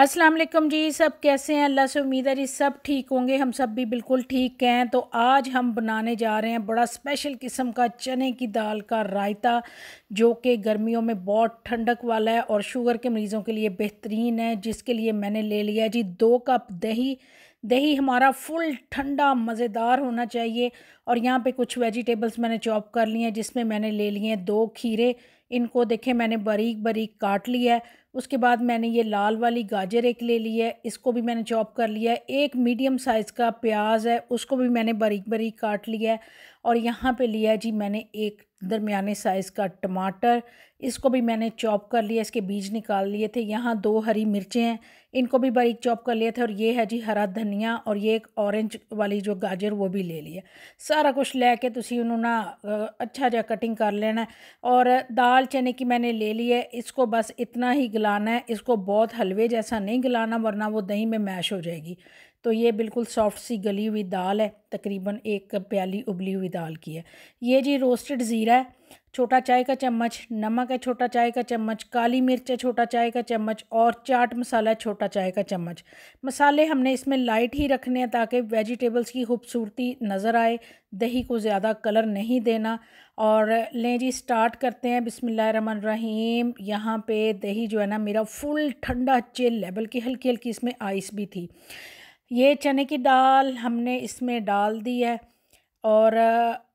अस्सलाम वालेकुम जी सब कैसे हैं अल्लाह से उम्मीद है जी सब ठीक होंगे हम सब भी बिल्कुल ठीक हैं तो आज हम बनाने जा रहे हैं बड़ा स्पेशल किस्म का चने की दाल का रायता जो कि गर्मियों में बहुत ठंडक वाला है और शुगर के मरीज़ों के लिए बेहतरीन है जिसके लिए मैंने ले लिया जी दो कप दही दही हमारा फुल ठंडा मज़ेदार होना चाहिए और यहाँ पे कुछ वेजिटेबल्स मैंने चॉप कर लिए हैं जिसमें मैंने ले लिए हैं दो खीरे इनको देखें मैंने बारीक बारीक काट लिया है उसके बाद मैंने ये लाल वाली गाजर एक ले ली है इसको भी मैंने चॉप कर लिया है एक मीडियम साइज़ का प्याज है उसको भी मैंने बारीक बारीक काट लिया है और यहाँ पे लिया जी मैंने एक दरमियाने साइज़ का टमाटर इसको भी मैंने चॉप कर लिया इसके बीज निकाल लिए थे यहाँ दो हरी मिर्चें हैं इनको भी बारीक चॉप कर लिए थे और ये है जी हरा धनिया और ये एक ऑरेंज वाली जो गाजर वो भी ले लिया सारा कुछ ले के तुम तो उन्होंने अच्छा जहा कटिंग कर लेना और दाल चने की मैंने ले ली है इसको बस इतना ही गलाना है इसको बहुत हलवे जैसा नहीं गलाना वरना वो दही में मैश हो जाएगी तो ये बिल्कुल सॉफ्ट सी गली हुई दाल है तकरीबन एक प्याली उबली हुई दाल की है ये जी रोस्टेड ज़ीरा है छोटा चाय का चम्मच नमक है छोटा चाय का चम्मच काली मिर्च है छोटा चाय का चम्मच और चाट मसाला है छोटा चाय का चम्मच मसाले हमने इसमें लाइट ही रखने हैं ताकि वेजिटेबल्स की खूबसूरती नज़र आए दही को ज़्यादा कलर नहीं देना और लें जी स्टार्ट करते हैं बिसमिल्ल रहीम यहाँ पे दही जो है ना मेरा फुल ठंडा चिल है बल्कि हल्की हल्की इसमें आइस भी थी ये चने की दाल हमने इसमें डाल दी है और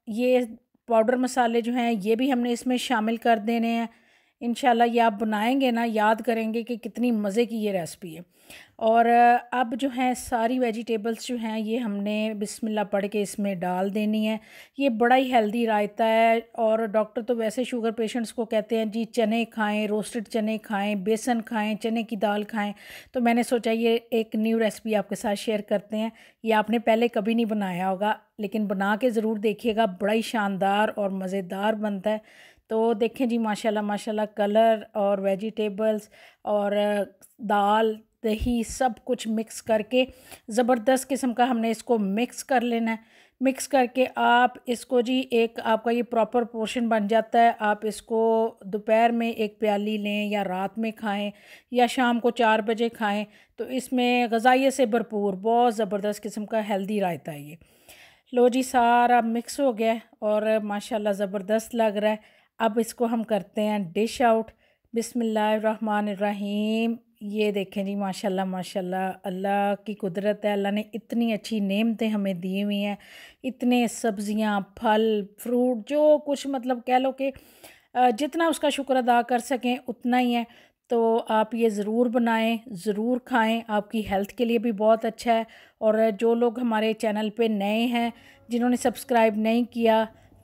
ये पाउडर मसाले जो हैं ये भी हमने इसमें शामिल कर देने हैं इन ये आप बनाएंगे ना याद करेंगे कि कितनी मज़े की ये रेसिपी है और अब जो हैं सारी वेजिटेबल्स जो हैं ये हमने बिस्मिल्लाह पढ़ के इसमें डाल देनी है ये बड़ा ही हेल्दी रायता है और डॉक्टर तो वैसे शुगर पेशेंट्स को कहते हैं जी चने खाएं रोस्टेड चने खाएं बेसन खाएं चने की दाल खाएं तो मैंने सोचा ये एक न्यू रेसिपी आपके साथ शेयर करते हैं ये आपने पहले कभी नहीं बनाया होगा लेकिन बना के ज़रूर देखिएगा बड़ा ही शानदार और मज़ेदार बनता है तो देखें जी माशाल्लाह माशाल्लाह कलर और वेजिटेबल्स और दाल दही सब कुछ मिक्स करके ज़बरदस्त किस्म का हमने इसको मिक्स कर लेना है मिक्स करके आप इसको जी एक आपका ये प्रॉपर पोर्शन बन जाता है आप इसको दोपहर में एक प्याली लें या रात में खाएं या शाम को चार बजे खाएं तो इसमें गज़ाइय से भरपूर बहुत ज़बरदस्त किस्म का हेल्दी रायता है ये लो जी सारा मिक्स हो गया और माशाल्लाह ज़बरदस्त लग रहा है अब इसको हम करते हैं डिश आउट बिसमीम ये देखें जी माशाल्लाह माशाल्लाह अल्लाह की कुदरत है अल्लाह ने इतनी अच्छी नेमतें हमें दी हुई हैं इतने सब्ज़ियाँ फल फ्रूट जो कुछ मतलब कह लो कि जितना उसका शुक्र अदा कर सकें उतना ही है तो आप ये ज़रूर बनाएं ज़रूर खाएं आपकी हेल्थ के लिए भी बहुत अच्छा है और जो लोग हमारे चैनल पे नए हैं जिन्होंने सब्सक्राइब नहीं किया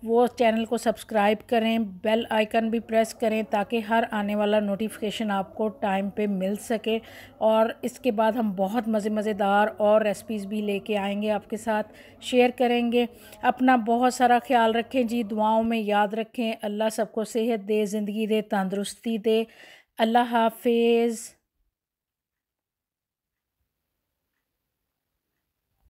वो चैनल को सब्सक्राइब करें बेल आइकन भी प्रेस करें ताकि हर आने वाला नोटिफिकेशन आपको टाइम पे मिल सके और इसके बाद हम बहुत मज़े मज़ेदार और रेसिपीज़ भी लेके आएंगे आपके साथ शेयर करेंगे अपना बहुत सारा ख्याल रखें जी दुआओं में याद रखें अल्लाह सबको सेहत दे ज़िंदगी दे तंदरुस्ती दे अल्लाह हाफिज़